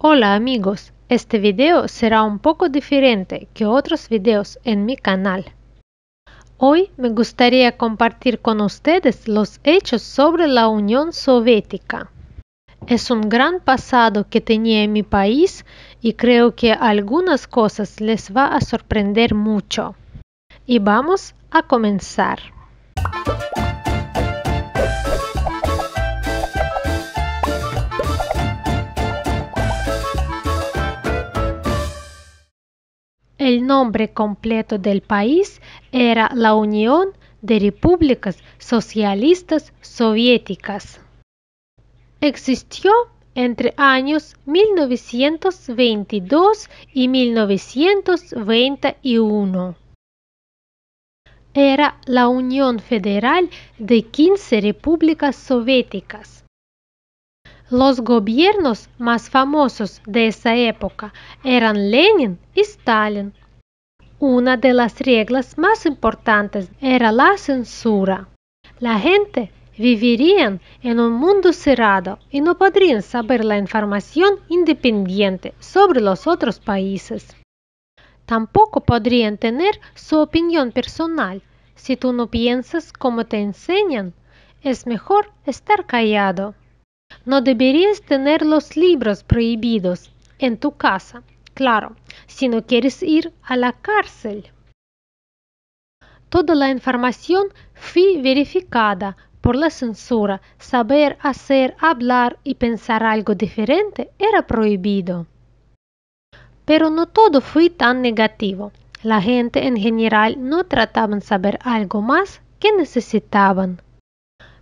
Hola amigos, este video será un poco diferente que otros videos en mi canal. Hoy me gustaría compartir con ustedes los hechos sobre la Unión Soviética. Es un gran pasado que tenía en mi país y creo que algunas cosas les va a sorprender mucho. Y vamos a comenzar. El nombre completo del país era la Unión de Repúblicas Socialistas Soviéticas. Existió entre años 1922 y 1921. Era la Unión Federal de 15 repúblicas soviéticas. Los gobiernos más famosos de esa época eran Lenin y Stalin. Una de las reglas más importantes era la censura. La gente viviría en un mundo cerrado y no podrían saber la información independiente sobre los otros países. Tampoco podrían tener su opinión personal. Si tú no piensas como te enseñan, es mejor estar callado. No deberías tener los libros prohibidos en tu casa claro, si no quieres ir a la cárcel. Toda la información fue verificada por la censura. Saber, hacer, hablar y pensar algo diferente era prohibido. Pero no todo fue tan negativo. La gente en general no trataban saber algo más que necesitaban.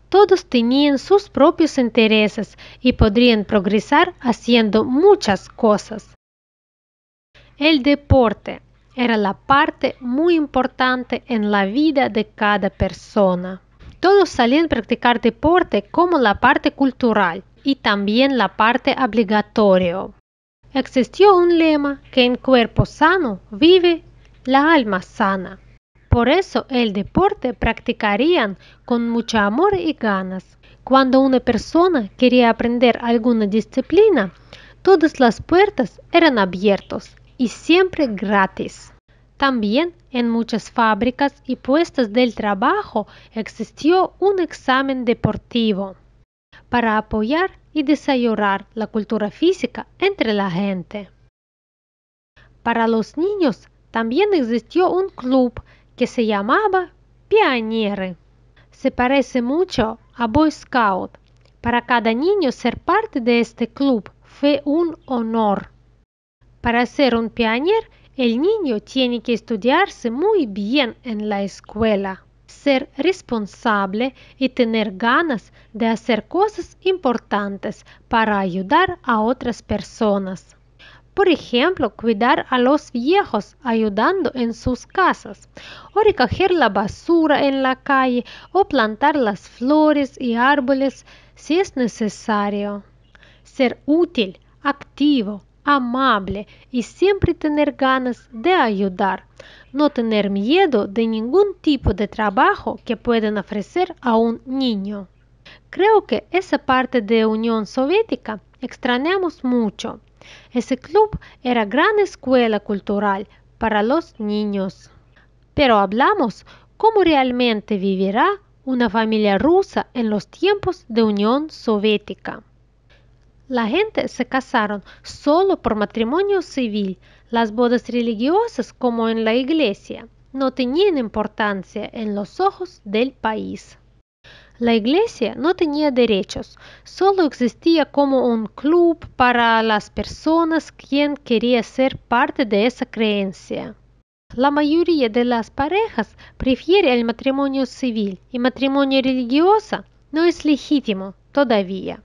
Todos tenían sus propios intereses y podrían progresar haciendo muchas cosas. El deporte era la parte muy importante en la vida de cada persona. Todos salían a practicar deporte como la parte cultural y también la parte obligatoria. Existió un lema que en cuerpo sano vive la alma sana. Por eso el deporte practicarían con mucho amor y ganas. Cuando una persona quería aprender alguna disciplina, todas las puertas eran abiertas y siempre gratis. También en muchas fábricas y puestos del trabajo existió un examen deportivo para apoyar y desarrollar la cultura física entre la gente. Para los niños también existió un club que se llamaba Pianiere. Se parece mucho a Boy Scout. Para cada niño ser parte de este club fue un honor. Para ser un pionier, el niño tiene que estudiarse muy bien en la escuela, ser responsable y tener ganas de hacer cosas importantes para ayudar a otras personas. Por ejemplo, cuidar a los viejos ayudando en sus casas, o recoger la basura en la calle, o plantar las flores y árboles si es necesario. Ser útil, activo, amable y siempre tener ganas de ayudar. No tener miedo de ningún tipo de trabajo que pueden ofrecer a un niño. Creo que esa parte de Unión Soviética extrañamos mucho. Ese club era gran escuela cultural para los niños. Pero hablamos cómo realmente vivirá una familia rusa en los tiempos de Unión Soviética. La gente se casaron solo por matrimonio civil. Las bodas religiosas, como en la iglesia, no tenían importancia en los ojos del país. La iglesia no tenía derechos, solo existía como un club para las personas quien quería ser parte de esa creencia. La mayoría de las parejas prefiere el matrimonio civil y matrimonio religioso no es legítimo todavía.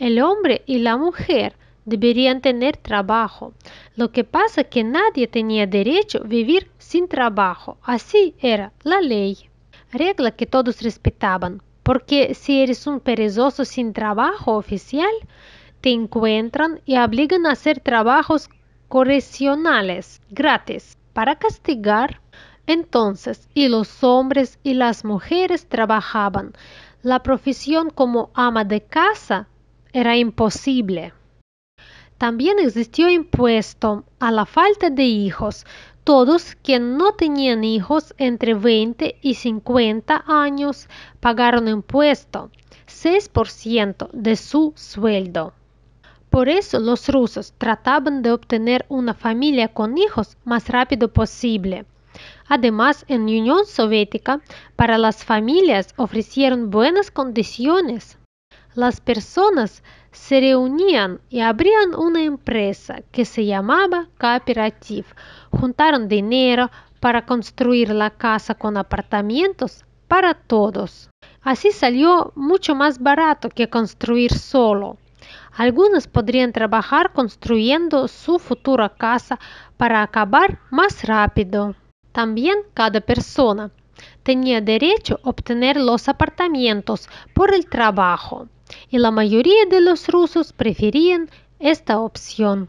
El hombre y la mujer deberían tener trabajo. Lo que pasa que nadie tenía derecho a vivir sin trabajo. Así era la ley. Regla que todos respetaban, porque si eres un perezoso sin trabajo oficial, te encuentran y obligan a hacer trabajos correccionales gratis para castigar. Entonces, y los hombres y las mujeres trabajaban. La profesión como ama de casa era imposible. También existió impuesto a la falta de hijos. Todos que no tenían hijos entre 20 y 50 años pagaron impuesto, 6% de su sueldo. Por eso los rusos trataban de obtener una familia con hijos más rápido posible. Además, en Unión Soviética, para las familias ofrecieron buenas condiciones las personas se reunían y abrían una empresa que se llamaba Cooperative. Juntaron dinero para construir la casa con apartamentos para todos. Así salió mucho más barato que construir solo. Algunos podrían trabajar construyendo su futura casa para acabar más rápido. También cada persona tenía derecho a obtener los apartamentos por el trabajo y la mayoría de los rusos preferían esta opción.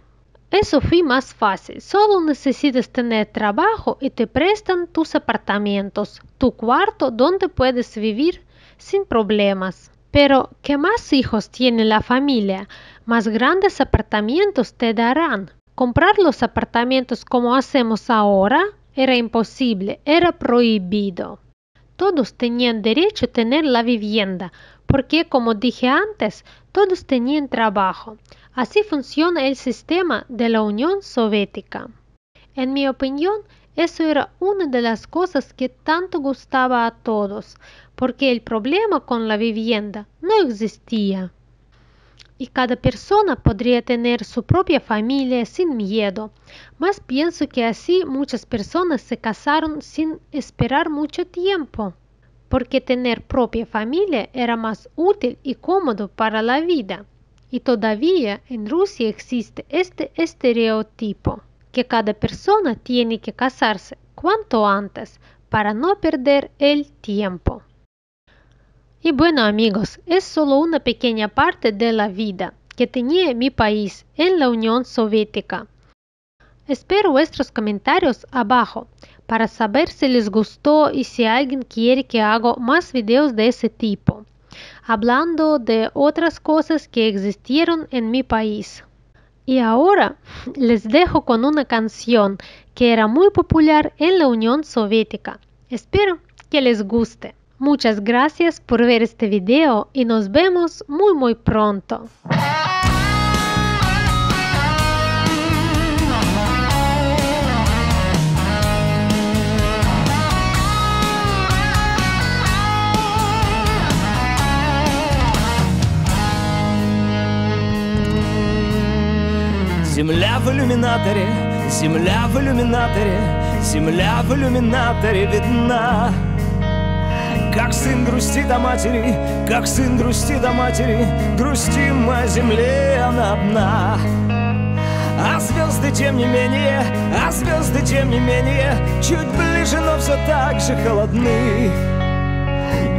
Eso fue más fácil, solo necesitas tener trabajo y te prestan tus apartamentos, tu cuarto donde puedes vivir sin problemas. Pero, ¿qué más hijos tiene la familia? Más grandes apartamentos te darán. Comprar los apartamentos como hacemos ahora era imposible, era prohibido todos tenían derecho a tener la vivienda, porque como dije antes, todos tenían trabajo. Así funciona el sistema de la Unión Soviética. En mi opinión, eso era una de las cosas que tanto gustaba a todos, porque el problema con la vivienda no existía y cada persona podría tener su propia familia sin miedo. Más pienso que así muchas personas se casaron sin esperar mucho tiempo, porque tener propia familia era más útil y cómodo para la vida. Y todavía en Rusia existe este estereotipo, que cada persona tiene que casarse cuanto antes para no perder el tiempo. Y bueno amigos, es solo una pequeña parte de la vida que tenía mi país en la Unión Soviética. Espero vuestros comentarios abajo para saber si les gustó y si alguien quiere que haga más videos de ese tipo, hablando de otras cosas que existieron en mi país. Y ahora les dejo con una canción que era muy popular en la Unión Soviética. Espero que les guste. Muchas gracias por ver este video y nos vemos muy muy pronto. Земля в иллюминаторе, земля в иллюминаторе, земля в иллюминаторе видна. Как сын грусти до матери, как сын грусти до матери Грустим о земле, она одна А звезды тем не менее, а звезды тем не менее Чуть ближе, но все так же холодны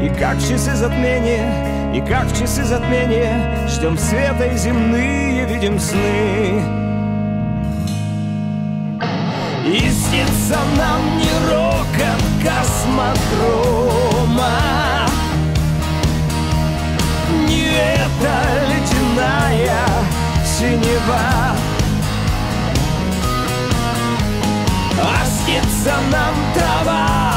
И как в часы затмения, и как в часы затмения Ждем света и земные видим сны И снится нам не рокот космодрома Не эта ледяная синева А снится нам трава